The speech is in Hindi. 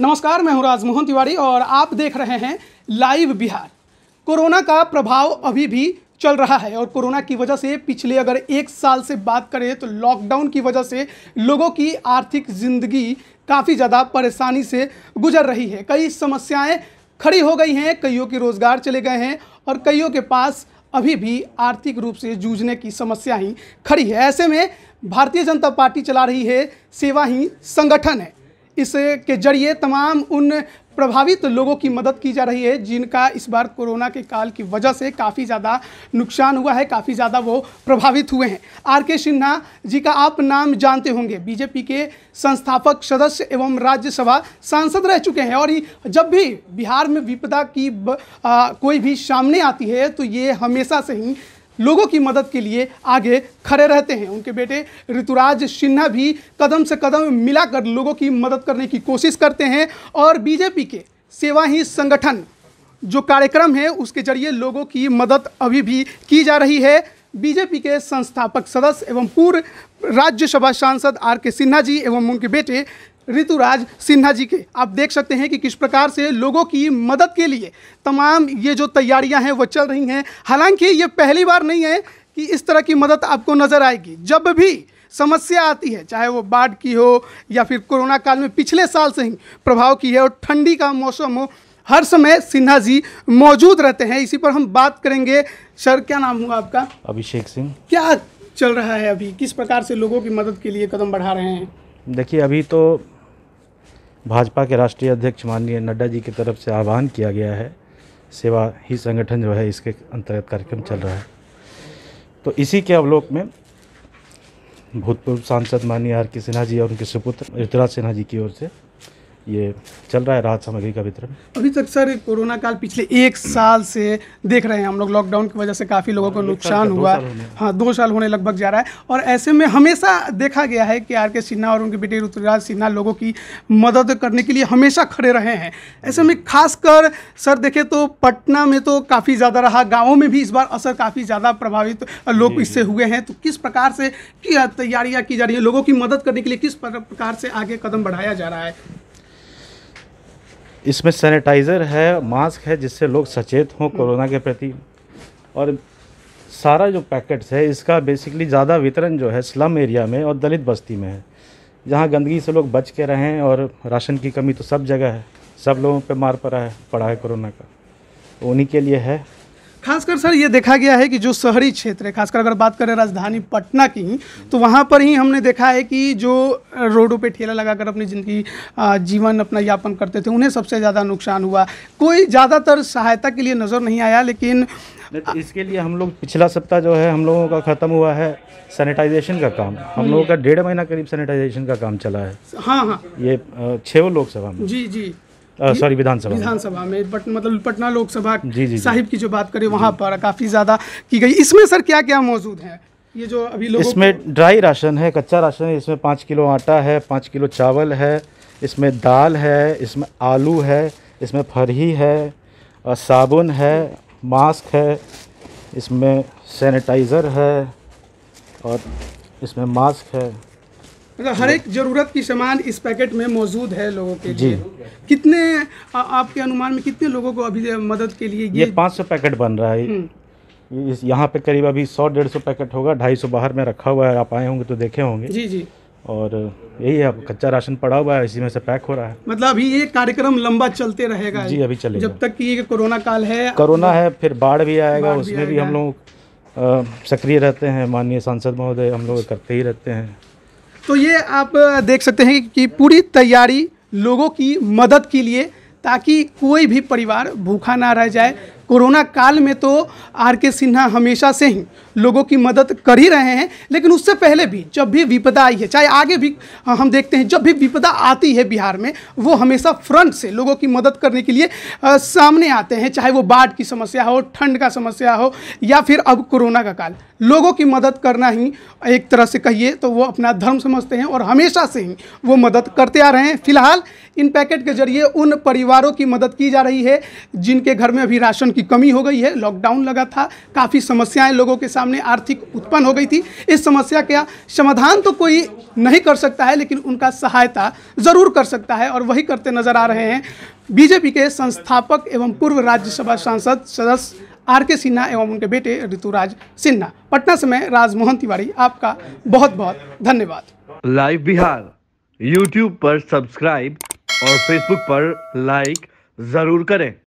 नमस्कार मैं हूं राजमोहन तिवारी और आप देख रहे हैं लाइव बिहार कोरोना का प्रभाव अभी भी चल रहा है और कोरोना की वजह से पिछले अगर एक साल से बात करें तो लॉकडाउन की वजह से लोगों की आर्थिक ज़िंदगी काफ़ी ज़्यादा परेशानी से गुजर रही है कई समस्याएं खड़ी हो गई हैं कईयों के रोज़गार चले गए हैं और कईयों के पास अभी भी आर्थिक रूप से जूझने की समस्या ही खड़ी है ऐसे में भारतीय जनता पार्टी चला रही है सेवा ही संगठन है इसके जरिए तमाम उन प्रभावित लोगों की मदद की जा रही है जिनका इस बार कोरोना के काल की वजह से काफ़ी ज़्यादा नुकसान हुआ है काफ़ी ज़्यादा वो प्रभावित हुए हैं आर के सिन्हा जी का आप नाम जानते होंगे बीजेपी के संस्थापक सदस्य एवं राज्यसभा सांसद रह चुके हैं और जब भी बिहार में विपदा की ब, आ, कोई भी सामने आती है तो ये हमेशा से ही लोगों की मदद के लिए आगे खड़े रहते हैं उनके बेटे ऋतुराज सिन्हा भी कदम से कदम मिलाकर लोगों की मदद करने की कोशिश करते हैं और बीजेपी के सेवा ही संगठन जो कार्यक्रम है उसके जरिए लोगों की मदद अभी भी की जा रही है बीजेपी के संस्थापक सदस्य एवं पूर्व राज्यसभा सांसद आर के सिन्हा जी एवं उनके बेटे ऋतुराज सिन्हा जी के आप देख सकते हैं कि किस प्रकार से लोगों की मदद के लिए तमाम ये जो तैयारियां हैं वो चल रही हैं हालांकि ये पहली बार नहीं है कि इस तरह की मदद आपको नज़र आएगी जब भी समस्या आती है चाहे वो बाढ़ की हो या फिर कोरोना काल में पिछले साल से ही प्रभाव की है और ठंडी का मौसम हो हर समय सिन्हा जी मौजूद रहते हैं इसी पर हम बात करेंगे सर क्या नाम हुआ आपका अभिषेक सिंह क्या चल रहा है अभी किस प्रकार से लोगों की मदद के लिए कदम बढ़ा रहे हैं देखिए अभी तो भाजपा के राष्ट्रीय अध्यक्ष माननीय नड्डा जी की तरफ से आह्वान किया गया है सेवा ही संगठन जो है इसके अंतर्गत कार्यक्रम चल रहा है तो इसी के अवलोक में भूतपूर्व सांसद माननीय आर के सिन्हा जी और उनके सुपुत्र ऋतुराज सिन्हा जी की ओर से ये चल रहा है राहत सामग्री का वितरण अभी तक सर कोरोना काल पिछले एक साल से देख रहे हैं हम लोग लॉकडाउन की वजह से काफ़ी लोगों को नुकसान तो हुआ हाँ दो साल होने लगभग जा रहा है और ऐसे में हमेशा देखा गया है कि आर के सिन्हा और उनके बेटे ऋतुराज सिन्हा लोगों की मदद करने के लिए हमेशा खड़े रहे हैं ऐसे में खासकर सर देखें तो पटना में तो काफ़ी ज़्यादा रहा गाँवों में भी इस बार असर काफ़ी ज़्यादा प्रभावित लोग इससे हुए हैं तो किस प्रकार से तैयारियाँ की जा रही है लोगों की मदद करने के लिए किस प्रकार से आगे कदम बढ़ाया जा रहा है इसमें सैनिटाइज़र है मास्क है जिससे लोग सचेत हों कोरोना के प्रति और सारा जो पैकेट्स है इसका बेसिकली ज़्यादा वितरण जो है स्लम एरिया में और दलित बस्ती में है जहाँ गंदगी से लोग बच के रहें और राशन की कमी तो सब जगह है सब लोगों पे मार पड़ा है पड़ा है कोरोना का उन्हीं के लिए है खासकर सर ये देखा गया है कि जो शहरी क्षेत्र है खासकर अगर बात करें राजधानी पटना की तो वहाँ पर ही हमने देखा है कि जो रोडों पे ठेला लगाकर अपनी ज़िंदगी जीवन अपना यापन करते थे उन्हें सबसे ज़्यादा नुकसान हुआ कोई ज़्यादातर सहायता के लिए नज़र नहीं आया लेकिन तो इसके लिए हम लोग पिछला सप्ताह जो है हम लोगों का ख़त्म हुआ है सैनिटाइजेशन का काम हम लोगों का डेढ़ महीना करीब सैनिटाइजेशन का काम चला है हाँ हाँ ये छः लोकसभा में जी जी सॉरी विधानसभा विधानसभा में बट मतलब पटना लोकसभा साहिब की जो बात करें वहाँ पर काफ़ी ज़्यादा की गई इसमें सर क्या क्या मौजूद है ये जो अभी लोगों इसमें ड्राई राशन है कच्चा राशन है इसमें पाँच किलो आटा है पाँच किलो चावल है इसमें दाल है इसमें आलू है इसमें फरही है और साबुन है मास्क है इसमें सैनिटाइज़र है और इसमें मास्क है मतलब हर एक ज़रूरत की सामान इस पैकेट में मौजूद है लोगों के लिए कितने आ, आपके अनुमान में कितने लोगों को अभी मदद के लिए ये, पाँच सौ पैकेट बन रहा है हम्म। इस यहाँ पे करीब अभी सौ डेढ़ सौ पैकेट होगा ढाई सौ बाहर में रखा हुआ है आप आए होंगे तो देखे होंगे जी जी और यही है कच्चा राशन पड़ा हुआ है इसी में से पैक हो रहा है मतलब अभी ये कार्यक्रम लंबा चलते रहेगा जी अभी चलेगा जब तक कि ये कोरोना काल है कोरोना है फिर बाढ़ भी आएगा उसमें भी हम लोग सक्रिय रहते हैं माननीय सांसद महोदय हम लोग करते ही रहते हैं तो ये आप देख सकते हैं कि पूरी तैयारी लोगों की मदद के लिए ताकि कोई भी परिवार भूखा ना रह जाए कोरोना काल में तो आर के सिन्हा हमेशा से ही लोगों की मदद कर ही रहे हैं लेकिन उससे पहले भी जब भी विपदा आई है चाहे आगे भी हाँ, हम देखते हैं जब भी विपदा आती है बिहार में वो हमेशा फ्रंट से लोगों की मदद करने के लिए आ, सामने आते हैं चाहे वो बाढ़ की समस्या हो ठंड का समस्या हो या फिर अब कोरोना का काल लोगों की मदद करना ही एक तरह से कहिए तो वो अपना धर्म समझते हैं और हमेशा से ही वो मदद करते आ रहे हैं फिलहाल इन पैकेट के जरिए उन परिवारों की मदद की जा रही है जिनके घर में अभी राशन की कमी हो गई है लॉकडाउन लगा था काफ़ी समस्याएं लोगों के सामने आर्थिक उत्पन्न हो गई थी इस समस्या का समाधान तो कोई नहीं कर सकता है लेकिन उनका सहायता ज़रूर कर सकता है और वही करते नज़र आ रहे हैं बीजेपी के संस्थापक एवं पूर्व राज्यसभा सांसद सदस्य आर के सिन्हा एवं उनके बेटे ऋतुराज सिन्हा पटना से मैं राजमोहन तिवारी आपका बहुत बहुत धन्यवाद लाइव बिहार यूट्यूब पर सब्सक्राइब और फेसबुक पर लाइक जरूर करें